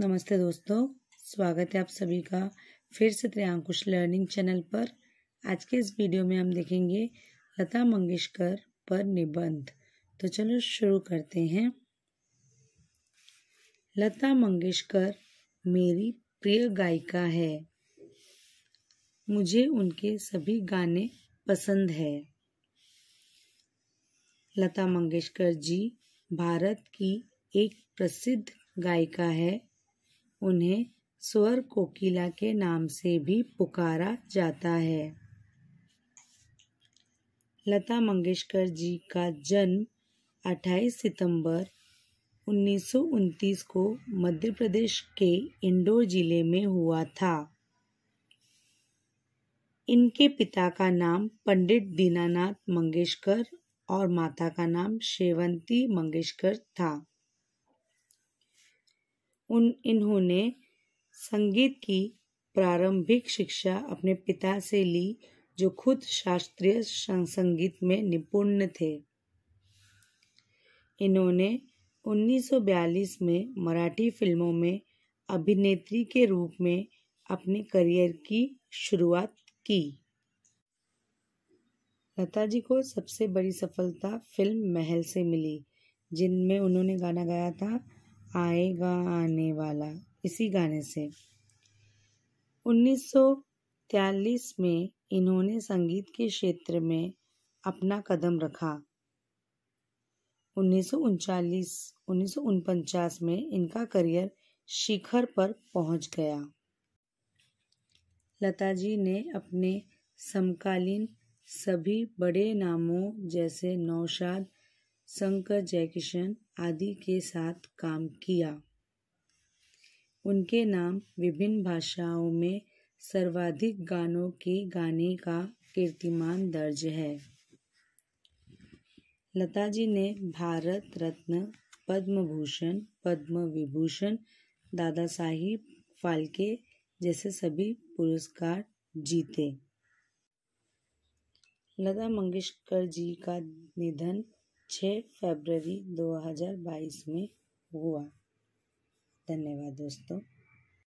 नमस्ते दोस्तों स्वागत है आप सभी का फिर से त्रियांकुश लर्निंग चैनल पर आज के इस वीडियो में हम देखेंगे लता मंगेशकर पर निबंध तो चलो शुरू करते हैं लता मंगेशकर मेरी प्रिय गायिका है मुझे उनके सभी गाने पसंद है लता मंगेशकर जी भारत की एक प्रसिद्ध गायिका है उन्हें स्वर कोकिला के नाम से भी पुकारा जाता है लता मंगेशकर जी का जन्म 28 सितंबर उन्नीस को मध्य प्रदेश के इंदौर जिले में हुआ था इनके पिता का नाम पंडित दीनानाथ मंगेशकर और माता का नाम शेवंती मंगेशकर था उन इन्होंने संगीत की प्रारंभिक शिक्षा अपने पिता से ली जो खुद शास्त्रीय संगीत में निपुण थे इन्होंने 1942 में मराठी फिल्मों में अभिनेत्री के रूप में अपने करियर की शुरुआत की लता जी को सबसे बड़ी सफलता फिल्म महल से मिली जिनमें उन्होंने गाना गाया था आएगा आने वाला इसी गाने से 1943 में इन्होंने संगीत के क्षेत्र में अपना कदम रखा उन्नीस सौ उनचालीस में इनका करियर शिखर पर पहुंच गया लता जी ने अपने समकालीन सभी बड़े नामों जैसे नौशाद शंकर जयकिशन आदि के साथ काम किया उनके नाम विभिन्न भाषाओं में सर्वाधिक गानों के गाने का कीर्तिमान दर्ज है लता जी ने भारत रत्न पद्म भूषण पद्म विभूषण दादा साहिब फाल्के जैसे सभी पुरस्कार जीते लता मंगेशकर जी का निधन छः फरवरी दो हज़ार बाईस में हुआ धन्यवाद दोस्तों